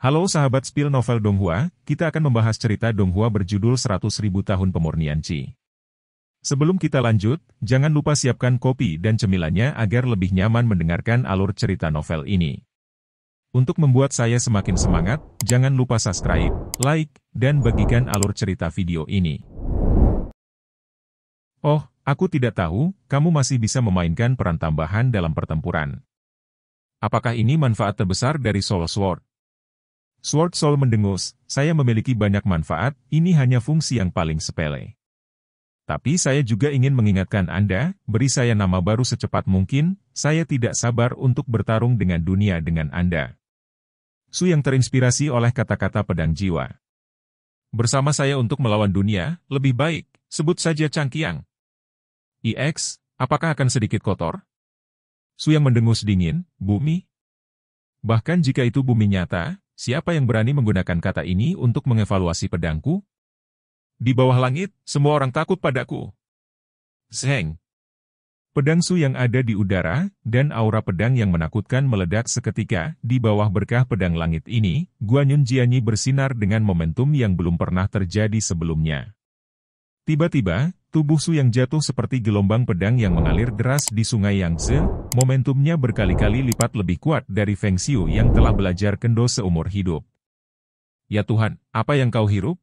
Halo sahabat Spill Novel Donghua, kita akan membahas cerita Donghua berjudul 100.000 Tahun Pemurnian Qi. Sebelum kita lanjut, jangan lupa siapkan kopi dan cemilannya agar lebih nyaman mendengarkan alur cerita novel ini. Untuk membuat saya semakin semangat, jangan lupa subscribe, like, dan bagikan alur cerita video ini. Oh, aku tidak tahu, kamu masih bisa memainkan peran tambahan dalam pertempuran. Apakah ini manfaat terbesar dari Soul Sword? Sword Soul mendengus, saya memiliki banyak manfaat, ini hanya fungsi yang paling sepele. Tapi saya juga ingin mengingatkan Anda, beri saya nama baru secepat mungkin, saya tidak sabar untuk bertarung dengan dunia dengan Anda. Su yang terinspirasi oleh kata-kata pedang jiwa. Bersama saya untuk melawan dunia, lebih baik, sebut saja Changkiang. IX, apakah akan sedikit kotor? Su yang mendengus dingin, bumi? Bahkan jika itu bumi nyata, Siapa yang berani menggunakan kata ini untuk mengevaluasi pedangku? Di bawah langit, semua orang takut padaku. Zeng. Pedang Su yang ada di udara, dan aura pedang yang menakutkan meledak seketika, di bawah berkah pedang langit ini, Guanyun Jianyi bersinar dengan momentum yang belum pernah terjadi sebelumnya. Tiba-tiba, Tubuh Su yang jatuh seperti gelombang pedang yang mengalir deras di sungai Yangtze, momentumnya berkali-kali lipat lebih kuat dari Feng Xiu yang telah belajar kendo seumur hidup. Ya Tuhan, apa yang kau hirup?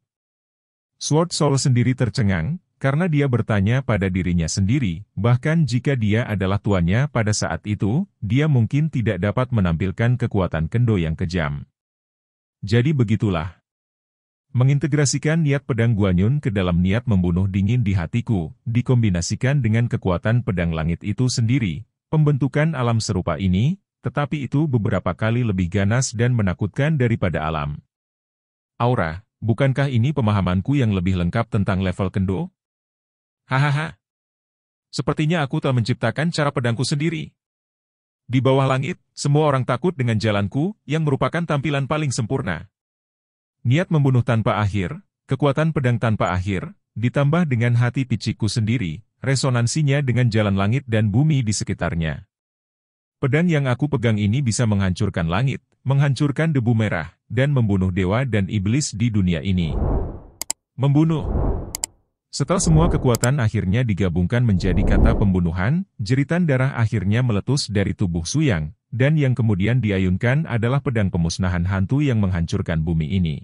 Sword Soul sendiri tercengang, karena dia bertanya pada dirinya sendiri, bahkan jika dia adalah tuannya pada saat itu, dia mungkin tidak dapat menampilkan kekuatan kendo yang kejam. Jadi begitulah. Mengintegrasikan niat pedang Guanyun ke dalam niat membunuh dingin di hatiku, dikombinasikan dengan kekuatan pedang langit itu sendiri, pembentukan alam serupa ini, tetapi itu beberapa kali lebih ganas dan menakutkan daripada alam. Aura, bukankah ini pemahamanku yang lebih lengkap tentang level kendo? Hahaha. Sepertinya aku telah menciptakan cara pedangku sendiri. Di bawah langit, semua orang takut dengan jalanku, yang merupakan tampilan paling sempurna. Niat membunuh tanpa akhir, kekuatan pedang tanpa akhir, ditambah dengan hati piciku sendiri, resonansinya dengan jalan langit dan bumi di sekitarnya. Pedang yang aku pegang ini bisa menghancurkan langit, menghancurkan debu merah, dan membunuh dewa dan iblis di dunia ini. Membunuh Setelah semua kekuatan akhirnya digabungkan menjadi kata pembunuhan, jeritan darah akhirnya meletus dari tubuh Suyang, dan yang kemudian diayunkan adalah pedang pemusnahan hantu yang menghancurkan bumi ini.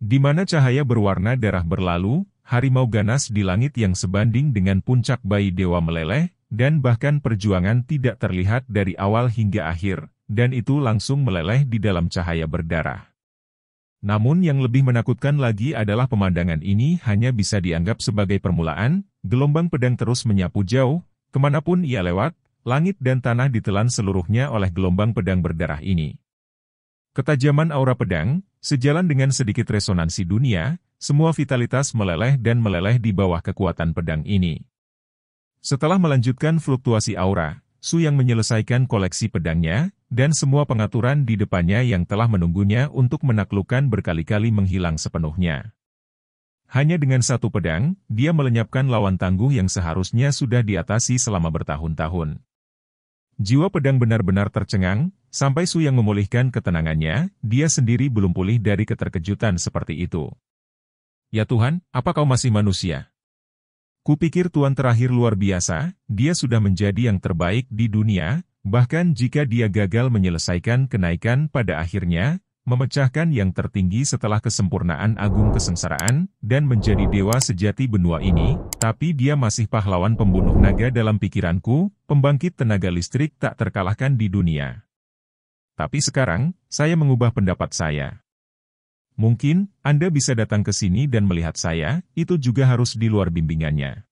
Di mana cahaya berwarna darah berlalu, harimau ganas di langit yang sebanding dengan puncak bayi dewa meleleh, dan bahkan perjuangan tidak terlihat dari awal hingga akhir, dan itu langsung meleleh di dalam cahaya berdarah. Namun yang lebih menakutkan lagi adalah pemandangan ini hanya bisa dianggap sebagai permulaan, gelombang pedang terus menyapu jauh, kemanapun ia lewat, Langit dan tanah ditelan seluruhnya oleh gelombang pedang berdarah ini. Ketajaman aura pedang, sejalan dengan sedikit resonansi dunia, semua vitalitas meleleh dan meleleh di bawah kekuatan pedang ini. Setelah melanjutkan fluktuasi aura, Su yang menyelesaikan koleksi pedangnya, dan semua pengaturan di depannya yang telah menunggunya untuk menaklukkan berkali-kali menghilang sepenuhnya. Hanya dengan satu pedang, dia melenyapkan lawan tangguh yang seharusnya sudah diatasi selama bertahun-tahun. Jiwa pedang benar-benar tercengang, sampai Su yang memulihkan ketenangannya, dia sendiri belum pulih dari keterkejutan seperti itu. Ya Tuhan, apa kau masih manusia? Kupikir Tuan terakhir luar biasa, dia sudah menjadi yang terbaik di dunia, bahkan jika dia gagal menyelesaikan kenaikan pada akhirnya, memecahkan yang tertinggi setelah kesempurnaan agung kesengsaraan, dan menjadi dewa sejati benua ini, tapi dia masih pahlawan pembunuh naga dalam pikiranku, pembangkit tenaga listrik tak terkalahkan di dunia. Tapi sekarang, saya mengubah pendapat saya. Mungkin, Anda bisa datang ke sini dan melihat saya, itu juga harus di luar bimbingannya.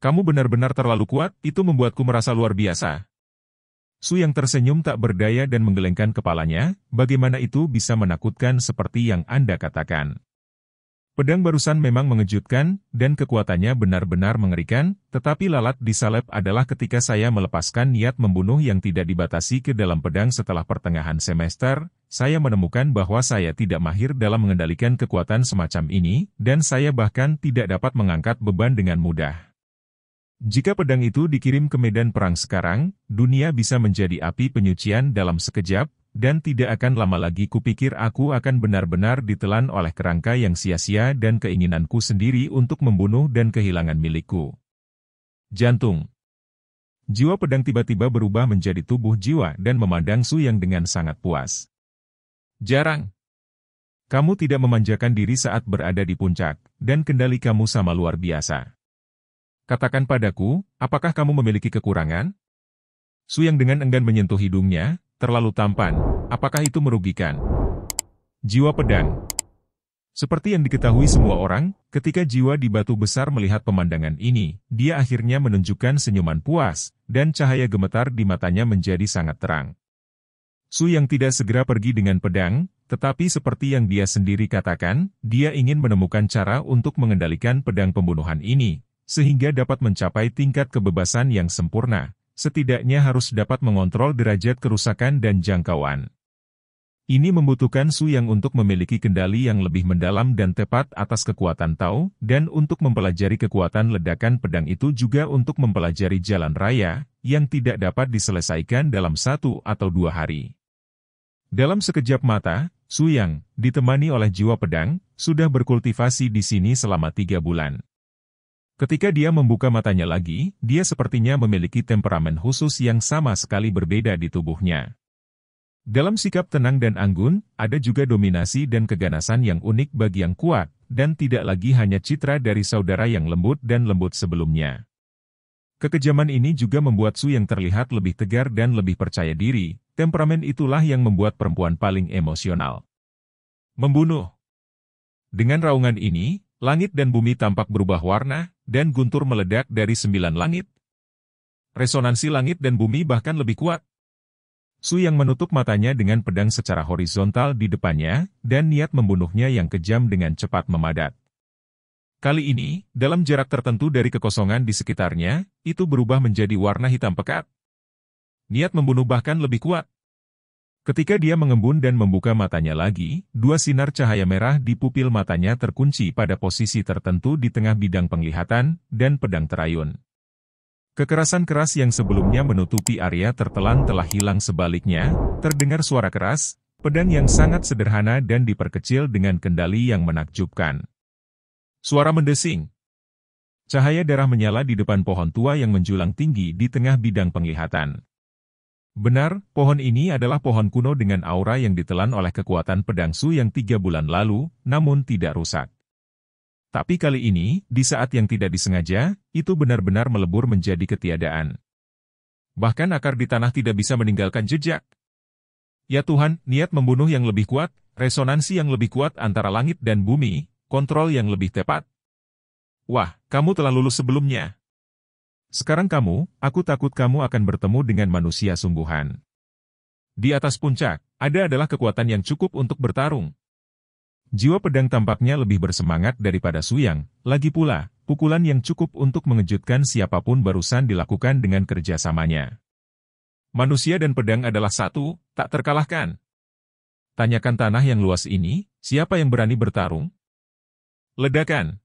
Kamu benar-benar terlalu kuat, itu membuatku merasa luar biasa. Su yang tersenyum tak berdaya dan menggelengkan kepalanya, bagaimana itu bisa menakutkan seperti yang Anda katakan. Pedang barusan memang mengejutkan, dan kekuatannya benar-benar mengerikan, tetapi lalat di salep adalah ketika saya melepaskan niat membunuh yang tidak dibatasi ke dalam pedang setelah pertengahan semester, saya menemukan bahwa saya tidak mahir dalam mengendalikan kekuatan semacam ini, dan saya bahkan tidak dapat mengangkat beban dengan mudah. Jika pedang itu dikirim ke medan perang sekarang, dunia bisa menjadi api penyucian dalam sekejap, dan tidak akan lama lagi kupikir aku akan benar-benar ditelan oleh kerangka yang sia-sia dan keinginanku sendiri untuk membunuh dan kehilangan milikku. Jantung Jiwa pedang tiba-tiba berubah menjadi tubuh jiwa dan memandang Su Yang dengan sangat puas. Jarang. Kamu tidak memanjakan diri saat berada di puncak, dan kendali kamu sama luar biasa. Katakan padaku, apakah kamu memiliki kekurangan? Su Yang dengan enggan menyentuh hidungnya, terlalu tampan, apakah itu merugikan? Jiwa pedang Seperti yang diketahui semua orang, ketika jiwa di batu besar melihat pemandangan ini, dia akhirnya menunjukkan senyuman puas, dan cahaya gemetar di matanya menjadi sangat terang. Su yang tidak segera pergi dengan pedang, tetapi seperti yang dia sendiri katakan, dia ingin menemukan cara untuk mengendalikan pedang pembunuhan ini, sehingga dapat mencapai tingkat kebebasan yang sempurna, setidaknya harus dapat mengontrol derajat kerusakan dan jangkauan. Ini membutuhkan Su Yang untuk memiliki kendali yang lebih mendalam dan tepat atas kekuatan Tao, dan untuk mempelajari kekuatan ledakan pedang itu juga untuk mempelajari jalan raya, yang tidak dapat diselesaikan dalam satu atau dua hari. Dalam sekejap mata, Su Yang, ditemani oleh jiwa pedang, sudah berkultivasi di sini selama tiga bulan. Ketika dia membuka matanya lagi, dia sepertinya memiliki temperamen khusus yang sama sekali berbeda di tubuhnya. Dalam sikap tenang dan anggun, ada juga dominasi dan keganasan yang unik bagi yang kuat, dan tidak lagi hanya citra dari saudara yang lembut dan lembut sebelumnya. Kekejaman ini juga membuat Su yang terlihat lebih tegar dan lebih percaya diri, temperamen itulah yang membuat perempuan paling emosional. Membunuh Dengan raungan ini, langit dan bumi tampak berubah warna, dan guntur meledak dari sembilan langit. Resonansi langit dan bumi bahkan lebih kuat. Su yang menutup matanya dengan pedang secara horizontal di depannya, dan niat membunuhnya yang kejam dengan cepat memadat. Kali ini, dalam jarak tertentu dari kekosongan di sekitarnya, itu berubah menjadi warna hitam pekat. Niat membunuh bahkan lebih kuat. Ketika dia mengembun dan membuka matanya lagi, dua sinar cahaya merah di pupil matanya terkunci pada posisi tertentu di tengah bidang penglihatan dan pedang terayun. Kekerasan keras yang sebelumnya menutupi area tertelan telah hilang sebaliknya, terdengar suara keras, pedang yang sangat sederhana dan diperkecil dengan kendali yang menakjubkan. Suara mendesing. Cahaya darah menyala di depan pohon tua yang menjulang tinggi di tengah bidang penglihatan. Benar, pohon ini adalah pohon kuno dengan aura yang ditelan oleh kekuatan pedang Su yang tiga bulan lalu, namun tidak rusak. Tapi kali ini, di saat yang tidak disengaja, itu benar-benar melebur menjadi ketiadaan. Bahkan akar di tanah tidak bisa meninggalkan jejak. Ya Tuhan, niat membunuh yang lebih kuat, resonansi yang lebih kuat antara langit dan bumi, kontrol yang lebih tepat. Wah, kamu telah lulus sebelumnya. Sekarang kamu, aku takut kamu akan bertemu dengan manusia sungguhan. Di atas puncak, ada adalah kekuatan yang cukup untuk bertarung. Jiwa pedang tampaknya lebih bersemangat daripada Suyang, lagi pula, pukulan yang cukup untuk mengejutkan siapapun barusan dilakukan dengan kerjasamanya. Manusia dan pedang adalah satu, tak terkalahkan. Tanyakan tanah yang luas ini, siapa yang berani bertarung? Ledakan.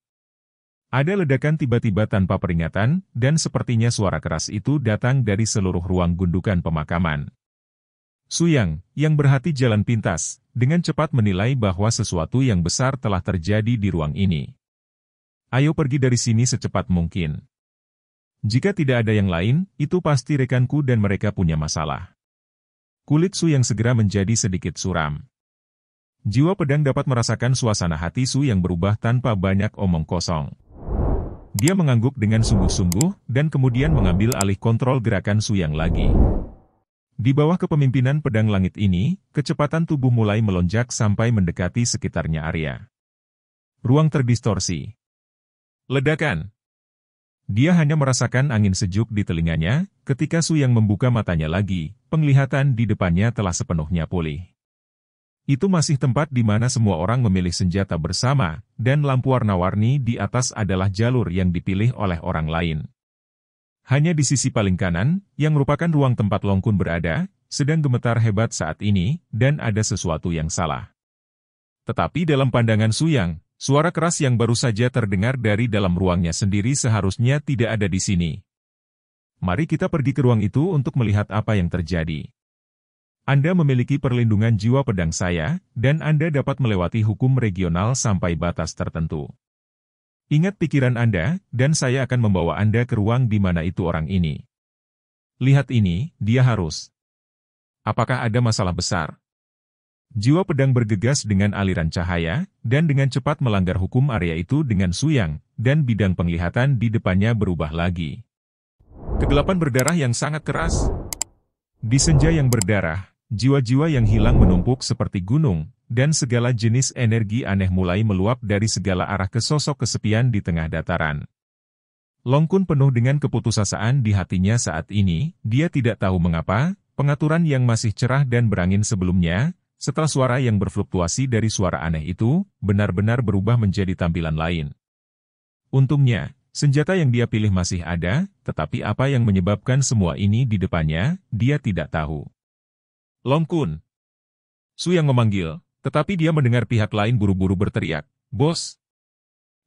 Ada ledakan tiba-tiba tanpa peringatan, dan sepertinya suara keras itu datang dari seluruh ruang gundukan pemakaman. Suyang, yang berhati jalan pintas, dengan cepat menilai bahwa sesuatu yang besar telah terjadi di ruang ini. Ayo pergi dari sini secepat mungkin. Jika tidak ada yang lain, itu pasti rekanku dan mereka punya masalah. Kulit Su yang segera menjadi sedikit suram. Jiwa pedang dapat merasakan suasana hati Su yang berubah tanpa banyak omong kosong. Dia mengangguk dengan sungguh-sungguh, dan kemudian mengambil alih kontrol gerakan Suyang lagi. Di bawah kepemimpinan pedang langit ini, kecepatan tubuh mulai melonjak sampai mendekati sekitarnya area. Ruang terdistorsi. Ledakan. Dia hanya merasakan angin sejuk di telinganya, ketika Suyang membuka matanya lagi, penglihatan di depannya telah sepenuhnya pulih. Itu masih tempat di mana semua orang memilih senjata bersama, dan lampu warna-warni di atas adalah jalur yang dipilih oleh orang lain. Hanya di sisi paling kanan, yang merupakan ruang tempat Longkun berada, sedang gemetar hebat saat ini, dan ada sesuatu yang salah. Tetapi dalam pandangan Suyang, suara keras yang baru saja terdengar dari dalam ruangnya sendiri seharusnya tidak ada di sini. Mari kita pergi ke ruang itu untuk melihat apa yang terjadi. Anda memiliki perlindungan jiwa pedang saya, dan Anda dapat melewati hukum regional sampai batas tertentu. Ingat pikiran Anda, dan saya akan membawa Anda ke ruang di mana itu orang ini. Lihat ini, dia harus. Apakah ada masalah besar? Jiwa pedang bergegas dengan aliran cahaya, dan dengan cepat melanggar hukum area itu dengan suyang, dan bidang penglihatan di depannya berubah lagi. Kegelapan berdarah yang sangat keras. Di senja yang berdarah, Jiwa-jiwa yang hilang menumpuk seperti gunung, dan segala jenis energi aneh mulai meluap dari segala arah ke sosok kesepian di tengah dataran. Longkun penuh dengan keputusasaan di hatinya saat ini, dia tidak tahu mengapa, pengaturan yang masih cerah dan berangin sebelumnya, setelah suara yang berfluktuasi dari suara aneh itu, benar-benar berubah menjadi tampilan lain. Untungnya, senjata yang dia pilih masih ada, tetapi apa yang menyebabkan semua ini di depannya, dia tidak tahu. Long Kun. Su yang memanggil, tetapi dia mendengar pihak lain buru-buru berteriak, Bos,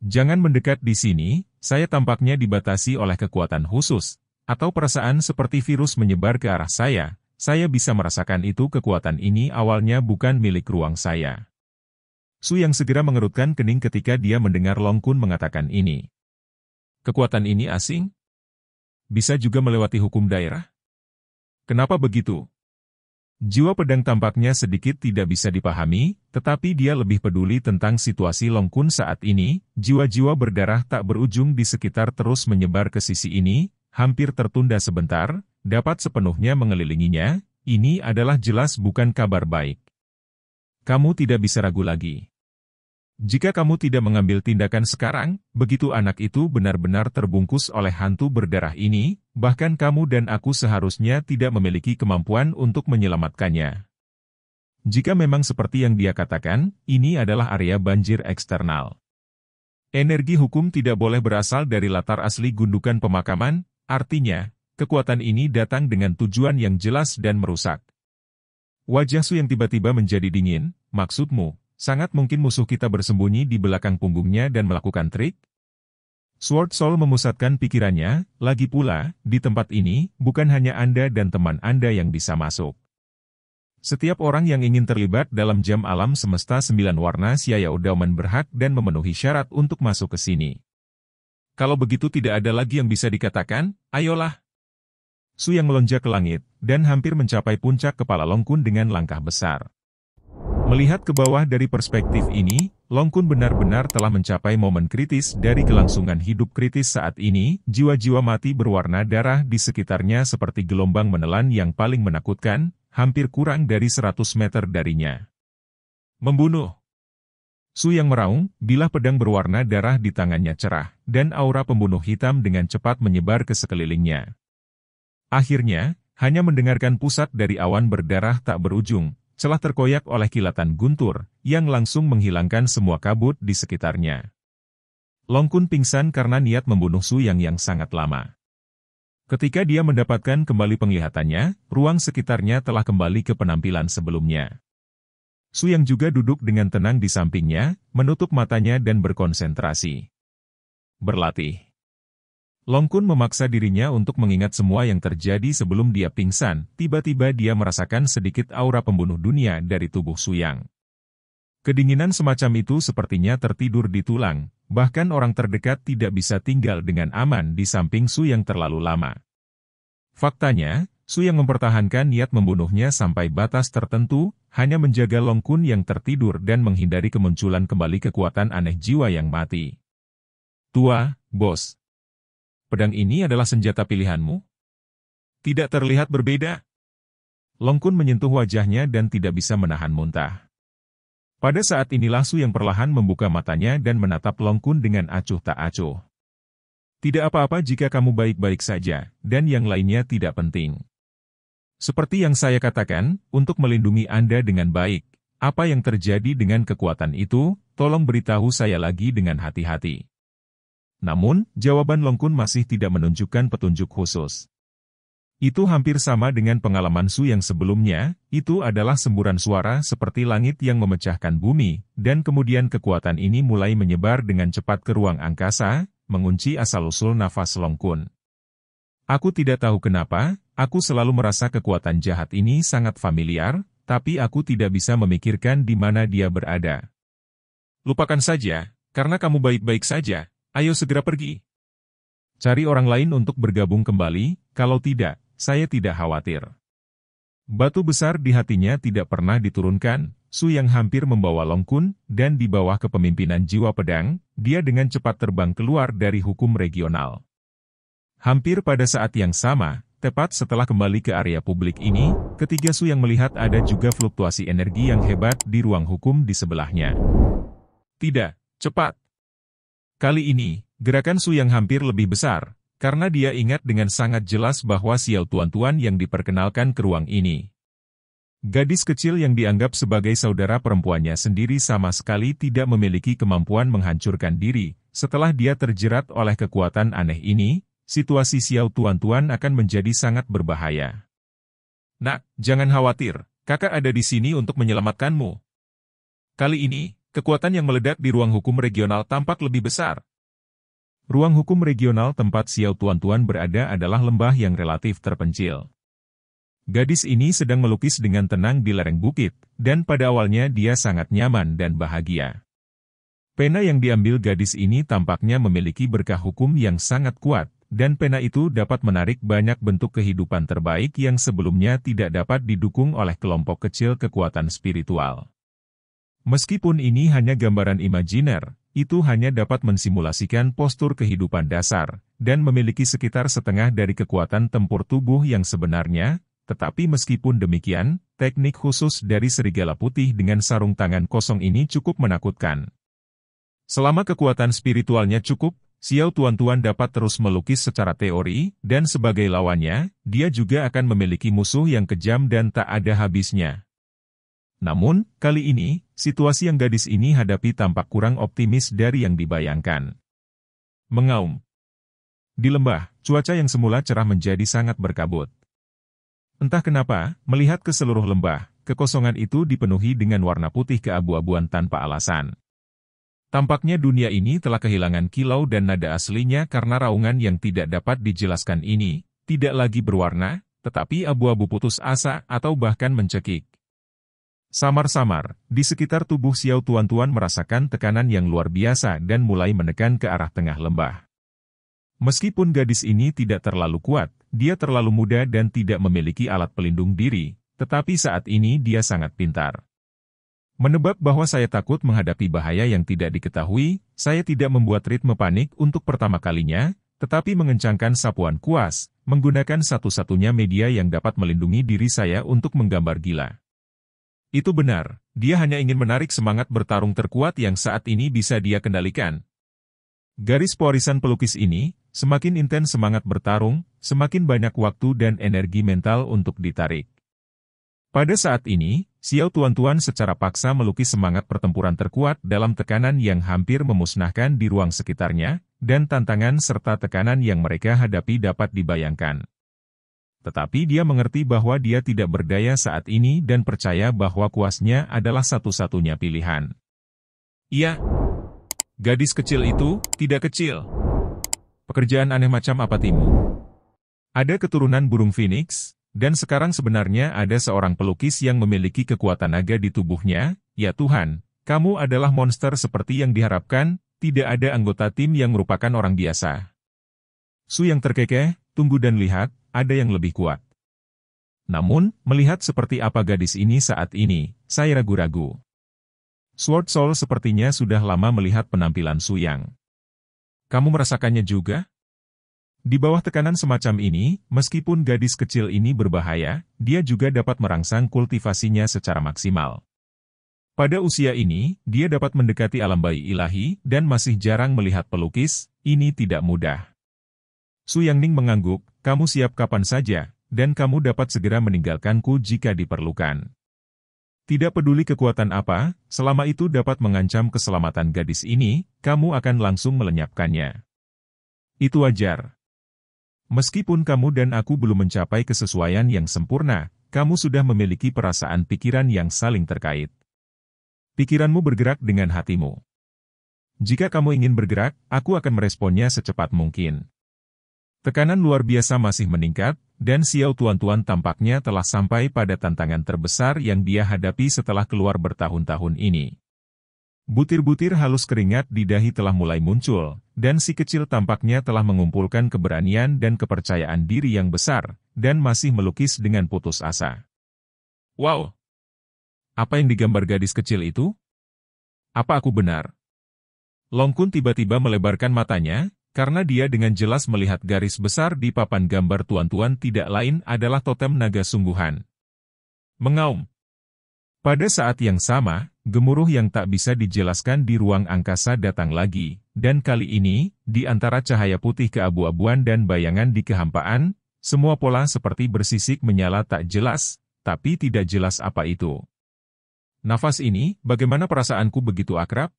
jangan mendekat di sini, saya tampaknya dibatasi oleh kekuatan khusus, atau perasaan seperti virus menyebar ke arah saya, saya bisa merasakan itu kekuatan ini awalnya bukan milik ruang saya. Su yang segera mengerutkan kening ketika dia mendengar Long Kun mengatakan ini. Kekuatan ini asing? Bisa juga melewati hukum daerah? Kenapa begitu? Jiwa pedang tampaknya sedikit tidak bisa dipahami, tetapi dia lebih peduli tentang situasi Longkun saat ini, jiwa-jiwa berdarah tak berujung di sekitar terus menyebar ke sisi ini, hampir tertunda sebentar, dapat sepenuhnya mengelilinginya, ini adalah jelas bukan kabar baik. Kamu tidak bisa ragu lagi. Jika kamu tidak mengambil tindakan sekarang, begitu anak itu benar-benar terbungkus oleh hantu berdarah ini, bahkan kamu dan aku seharusnya tidak memiliki kemampuan untuk menyelamatkannya. Jika memang seperti yang dia katakan, ini adalah area banjir eksternal. Energi hukum tidak boleh berasal dari latar asli gundukan pemakaman, artinya, kekuatan ini datang dengan tujuan yang jelas dan merusak. Wajah Su yang tiba-tiba menjadi dingin, maksudmu, Sangat mungkin musuh kita bersembunyi di belakang punggungnya dan melakukan trik. Sword Soul memusatkan pikirannya, lagi pula, di tempat ini, bukan hanya Anda dan teman Anda yang bisa masuk. Setiap orang yang ingin terlibat dalam jam alam semesta sembilan warna Siaya Dauman berhak dan memenuhi syarat untuk masuk ke sini. Kalau begitu tidak ada lagi yang bisa dikatakan, ayolah. Su yang melonjak ke langit, dan hampir mencapai puncak kepala Longkun dengan langkah besar. Melihat ke bawah dari perspektif ini, Longkun benar-benar telah mencapai momen kritis dari kelangsungan hidup kritis saat ini, jiwa-jiwa mati berwarna darah di sekitarnya seperti gelombang menelan yang paling menakutkan, hampir kurang dari 100 meter darinya. Membunuh Su yang meraung, Bilah pedang berwarna darah di tangannya cerah, dan aura pembunuh hitam dengan cepat menyebar ke sekelilingnya. Akhirnya, hanya mendengarkan pusat dari awan berdarah tak berujung, celah terkoyak oleh kilatan guntur, yang langsung menghilangkan semua kabut di sekitarnya. Longkun pingsan karena niat membunuh Su Yang yang sangat lama. Ketika dia mendapatkan kembali penglihatannya, ruang sekitarnya telah kembali ke penampilan sebelumnya. Su Yang juga duduk dengan tenang di sampingnya, menutup matanya dan berkonsentrasi. Berlatih. Long Kun memaksa dirinya untuk mengingat semua yang terjadi sebelum dia pingsan, tiba-tiba dia merasakan sedikit aura pembunuh dunia dari tubuh Suyang. Kedinginan semacam itu sepertinya tertidur di tulang, bahkan orang terdekat tidak bisa tinggal dengan aman di samping Suyang terlalu lama. Faktanya, Suyang mempertahankan niat membunuhnya sampai batas tertentu, hanya menjaga Long Kun yang tertidur dan menghindari kemunculan kembali kekuatan aneh jiwa yang mati. Tua, bos, pedang ini adalah senjata pilihanmu? Tidak terlihat berbeda. Long Kun menyentuh wajahnya dan tidak bisa menahan muntah. Pada saat inilah Su yang perlahan membuka matanya dan menatap Long Kun dengan acuh tak acuh. Tidak apa-apa jika kamu baik-baik saja, dan yang lainnya tidak penting. Seperti yang saya katakan, untuk melindungi Anda dengan baik, apa yang terjadi dengan kekuatan itu, tolong beritahu saya lagi dengan hati-hati. Namun, jawaban Longkun masih tidak menunjukkan petunjuk khusus. Itu hampir sama dengan pengalaman Su yang sebelumnya, itu adalah semburan suara seperti langit yang memecahkan bumi, dan kemudian kekuatan ini mulai menyebar dengan cepat ke ruang angkasa, mengunci asal-usul nafas Longkun. Aku tidak tahu kenapa, aku selalu merasa kekuatan jahat ini sangat familiar, tapi aku tidak bisa memikirkan di mana dia berada. Lupakan saja, karena kamu baik-baik saja, Ayo segera pergi. Cari orang lain untuk bergabung kembali, kalau tidak, saya tidak khawatir. Batu besar di hatinya tidak pernah diturunkan, Su yang hampir membawa Longkun, dan di bawah kepemimpinan jiwa pedang, dia dengan cepat terbang keluar dari hukum regional. Hampir pada saat yang sama, Tepat setelah kembali ke area publik ini, ketiga Su yang melihat ada juga fluktuasi energi yang hebat di ruang hukum di sebelahnya. Tidak, cepat, Kali ini, gerakan Su yang hampir lebih besar, karena dia ingat dengan sangat jelas bahwa sial tuan-tuan yang diperkenalkan ke ruang ini. Gadis kecil yang dianggap sebagai saudara perempuannya sendiri sama sekali tidak memiliki kemampuan menghancurkan diri, setelah dia terjerat oleh kekuatan aneh ini, situasi sial tuan-tuan akan menjadi sangat berbahaya. Nak, jangan khawatir, kakak ada di sini untuk menyelamatkanmu. Kali ini, kekuatan yang meledak di ruang hukum regional tampak lebih besar. Ruang hukum regional tempat Xiao Tuan-Tuan berada adalah lembah yang relatif terpencil. Gadis ini sedang melukis dengan tenang di lereng bukit, dan pada awalnya dia sangat nyaman dan bahagia. Pena yang diambil gadis ini tampaknya memiliki berkah hukum yang sangat kuat, dan pena itu dapat menarik banyak bentuk kehidupan terbaik yang sebelumnya tidak dapat didukung oleh kelompok kecil kekuatan spiritual. Meskipun ini hanya gambaran imajiner, itu hanya dapat mensimulasikan postur kehidupan dasar, dan memiliki sekitar setengah dari kekuatan tempur tubuh yang sebenarnya, tetapi meskipun demikian, teknik khusus dari serigala putih dengan sarung tangan kosong ini cukup menakutkan. Selama kekuatan spiritualnya cukup, Xiao Tuan-Tuan dapat terus melukis secara teori, dan sebagai lawannya, dia juga akan memiliki musuh yang kejam dan tak ada habisnya. Namun, kali ini, situasi yang gadis ini hadapi tampak kurang optimis dari yang dibayangkan. Mengaum Di lembah, cuaca yang semula cerah menjadi sangat berkabut. Entah kenapa, melihat ke seluruh lembah, kekosongan itu dipenuhi dengan warna putih keabu-abuan tanpa alasan. Tampaknya dunia ini telah kehilangan kilau dan nada aslinya karena raungan yang tidak dapat dijelaskan ini, tidak lagi berwarna, tetapi abu-abu putus asa atau bahkan mencekik. Samar-samar, di sekitar tubuh Xiao Tuan-Tuan merasakan tekanan yang luar biasa dan mulai menekan ke arah tengah lembah. Meskipun gadis ini tidak terlalu kuat, dia terlalu muda dan tidak memiliki alat pelindung diri, tetapi saat ini dia sangat pintar. Menebak bahwa saya takut menghadapi bahaya yang tidak diketahui, saya tidak membuat ritme panik untuk pertama kalinya, tetapi mengencangkan sapuan kuas, menggunakan satu-satunya media yang dapat melindungi diri saya untuk menggambar gila. Itu benar, dia hanya ingin menarik semangat bertarung terkuat yang saat ini bisa dia kendalikan. Garis pewarisan pelukis ini, semakin intens semangat bertarung, semakin banyak waktu dan energi mental untuk ditarik. Pada saat ini, Xiao Tuan-Tuan secara paksa melukis semangat pertempuran terkuat dalam tekanan yang hampir memusnahkan di ruang sekitarnya, dan tantangan serta tekanan yang mereka hadapi dapat dibayangkan. Tetapi dia mengerti bahwa dia tidak berdaya saat ini dan percaya bahwa kuasnya adalah satu-satunya pilihan. Iya, gadis kecil itu tidak kecil. Pekerjaan aneh macam apa timu? Ada keturunan burung phoenix, dan sekarang sebenarnya ada seorang pelukis yang memiliki kekuatan naga di tubuhnya, ya Tuhan, kamu adalah monster seperti yang diharapkan, tidak ada anggota tim yang merupakan orang biasa. Su yang terkekeh, tunggu dan lihat, ada yang lebih kuat. Namun, melihat seperti apa gadis ini saat ini, saya ragu-ragu. Sword Soul sepertinya sudah lama melihat penampilan Su Yang. Kamu merasakannya juga? Di bawah tekanan semacam ini, meskipun gadis kecil ini berbahaya, dia juga dapat merangsang kultivasinya secara maksimal. Pada usia ini, dia dapat mendekati alam bayi ilahi dan masih jarang melihat pelukis, ini tidak mudah. Su Yangning mengangguk, kamu siap kapan saja, dan kamu dapat segera meninggalkanku jika diperlukan. Tidak peduli kekuatan apa, selama itu dapat mengancam keselamatan gadis ini, kamu akan langsung melenyapkannya. Itu wajar. Meskipun kamu dan aku belum mencapai kesesuaian yang sempurna, kamu sudah memiliki perasaan pikiran yang saling terkait. Pikiranmu bergerak dengan hatimu. Jika kamu ingin bergerak, aku akan meresponnya secepat mungkin. Tekanan luar biasa masih meningkat, dan Xiao Tuan-Tuan tampaknya telah sampai pada tantangan terbesar yang dia hadapi setelah keluar bertahun-tahun ini. Butir-butir halus keringat di dahi telah mulai muncul, dan si kecil tampaknya telah mengumpulkan keberanian dan kepercayaan diri yang besar, dan masih melukis dengan putus asa. Wow! Apa yang digambar gadis kecil itu? Apa aku benar? Longkun tiba-tiba melebarkan matanya, karena dia dengan jelas melihat garis besar di papan gambar tuan-tuan tidak lain adalah totem naga sungguhan. Mengaum. Pada saat yang sama, gemuruh yang tak bisa dijelaskan di ruang angkasa datang lagi, dan kali ini, di antara cahaya putih keabu-abuan dan bayangan di kehampaan, semua pola seperti bersisik menyala tak jelas, tapi tidak jelas apa itu. Nafas ini, bagaimana perasaanku begitu akrab?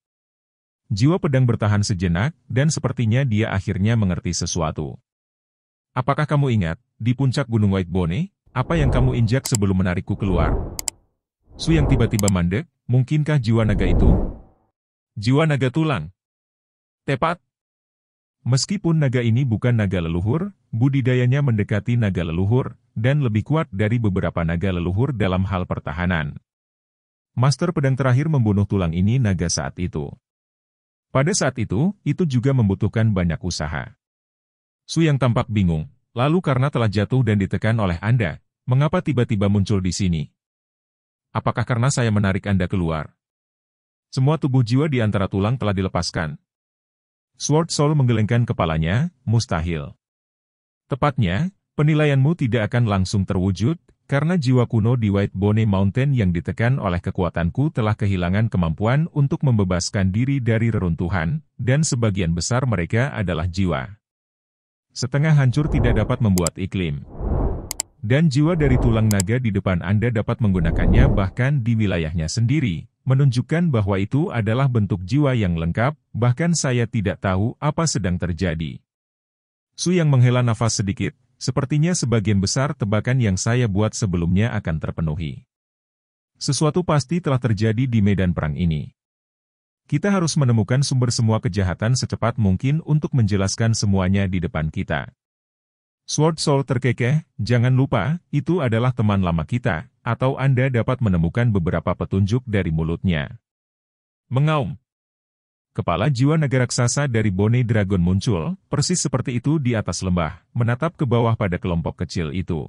Jiwa pedang bertahan sejenak, dan sepertinya dia akhirnya mengerti sesuatu. Apakah kamu ingat, di puncak Gunung White Bone, apa yang kamu injak sebelum menarikku keluar? Su yang tiba-tiba mandek, mungkinkah jiwa naga itu? Jiwa naga tulang. Tepat. Meskipun naga ini bukan naga leluhur, budidayanya mendekati naga leluhur, dan lebih kuat dari beberapa naga leluhur dalam hal pertahanan. Master pedang terakhir membunuh tulang ini naga saat itu. Pada saat itu, itu juga membutuhkan banyak usaha. Su yang tampak bingung, lalu karena telah jatuh dan ditekan oleh Anda, mengapa tiba-tiba muncul di sini? Apakah karena saya menarik Anda keluar? Semua tubuh jiwa di antara tulang telah dilepaskan. Sword Soul menggelengkan kepalanya, mustahil. Tepatnya, penilaianmu tidak akan langsung terwujud, karena jiwa kuno di White Bone Mountain yang ditekan oleh kekuatanku telah kehilangan kemampuan untuk membebaskan diri dari reruntuhan, dan sebagian besar mereka adalah jiwa. Setengah hancur tidak dapat membuat iklim. Dan jiwa dari tulang naga di depan Anda dapat menggunakannya bahkan di wilayahnya sendiri, menunjukkan bahwa itu adalah bentuk jiwa yang lengkap, bahkan saya tidak tahu apa sedang terjadi. Su yang menghela nafas sedikit, Sepertinya sebagian besar tebakan yang saya buat sebelumnya akan terpenuhi. Sesuatu pasti telah terjadi di medan perang ini. Kita harus menemukan sumber semua kejahatan secepat mungkin untuk menjelaskan semuanya di depan kita. Sword Soul terkekeh, jangan lupa, itu adalah teman lama kita, atau Anda dapat menemukan beberapa petunjuk dari mulutnya. Mengaum Kepala jiwa naga raksasa dari Bone Dragon muncul, persis seperti itu di atas lembah, menatap ke bawah pada kelompok kecil itu.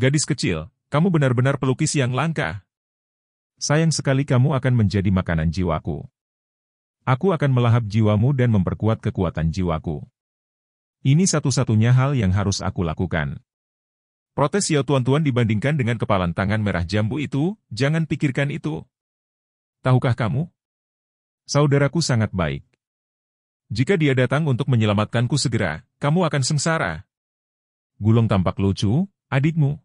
Gadis kecil, kamu benar-benar pelukis yang langka. Sayang sekali kamu akan menjadi makanan jiwaku. Aku akan melahap jiwamu dan memperkuat kekuatan jiwaku. Ini satu-satunya hal yang harus aku lakukan. Protes ya Tuan-Tuan dibandingkan dengan kepalan tangan merah jambu itu, jangan pikirkan itu. Tahukah kamu, Saudaraku sangat baik. Jika dia datang untuk menyelamatkanku segera, kamu akan sengsara. Gulung tampak lucu, adikmu.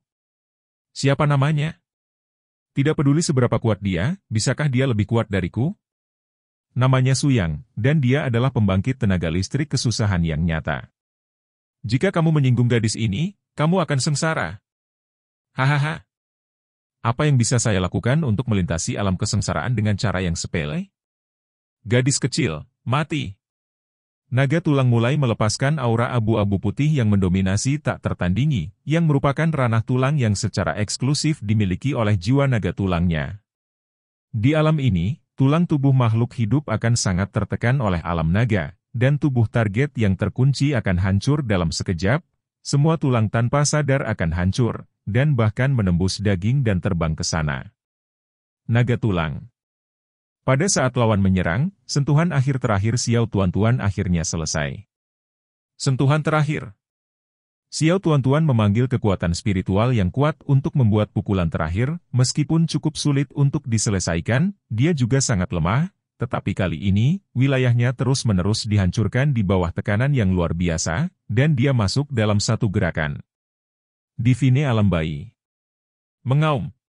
Siapa namanya? Tidak peduli seberapa kuat dia, bisakah dia lebih kuat dariku? Namanya Suyang, dan dia adalah pembangkit tenaga listrik kesusahan yang nyata. Jika kamu menyinggung gadis ini, kamu akan sengsara. Hahaha. Apa yang bisa saya lakukan untuk melintasi alam kesengsaraan dengan cara yang sepele? Gadis kecil, mati. Naga tulang mulai melepaskan aura abu-abu putih yang mendominasi tak tertandingi, yang merupakan ranah tulang yang secara eksklusif dimiliki oleh jiwa naga tulangnya. Di alam ini, tulang tubuh makhluk hidup akan sangat tertekan oleh alam naga, dan tubuh target yang terkunci akan hancur dalam sekejap, semua tulang tanpa sadar akan hancur, dan bahkan menembus daging dan terbang ke sana. Naga tulang pada saat lawan menyerang, sentuhan akhir terakhir Xiao Tuan-Tuan akhirnya selesai. Sentuhan terakhir Xiao Tuan-Tuan memanggil kekuatan spiritual yang kuat untuk membuat pukulan terakhir, meskipun cukup sulit untuk diselesaikan, dia juga sangat lemah, tetapi kali ini, wilayahnya terus-menerus dihancurkan di bawah tekanan yang luar biasa, dan dia masuk dalam satu gerakan. Divine Alam Bayi Mengaum